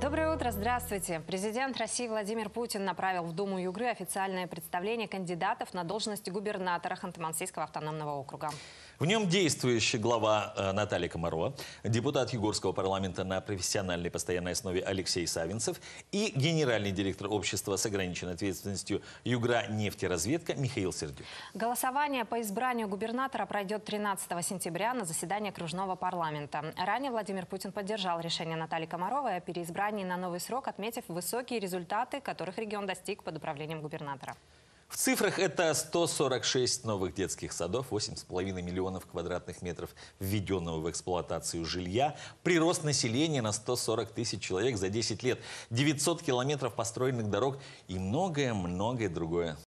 Доброе утро, здравствуйте. Президент России Владимир Путин направил в Думу Югры официальное представление кандидатов на должность губернатора Ханты-Мансийского автономного округа. В нем действующая глава э, Наталья Комарова, депутат Югорского парламента на профессиональной постоянной основе Алексей Савинцев и генеральный директор общества с ограниченной ответственностью Югра нефтеразведка Михаил Сердюк. Голосование по избранию губернатора пройдет 13 сентября на заседании окружного парламента. Ранее Владимир Путин поддержал решение Натальи Комаровой о переизбрании на новый срок, отметив высокие результаты, которых регион достиг под управлением губернатора. В цифрах это 146 новых детских садов, 8,5 миллионов квадратных метров введенного в эксплуатацию жилья, прирост населения на 140 тысяч человек за 10 лет, 900 километров построенных дорог и многое-многое другое.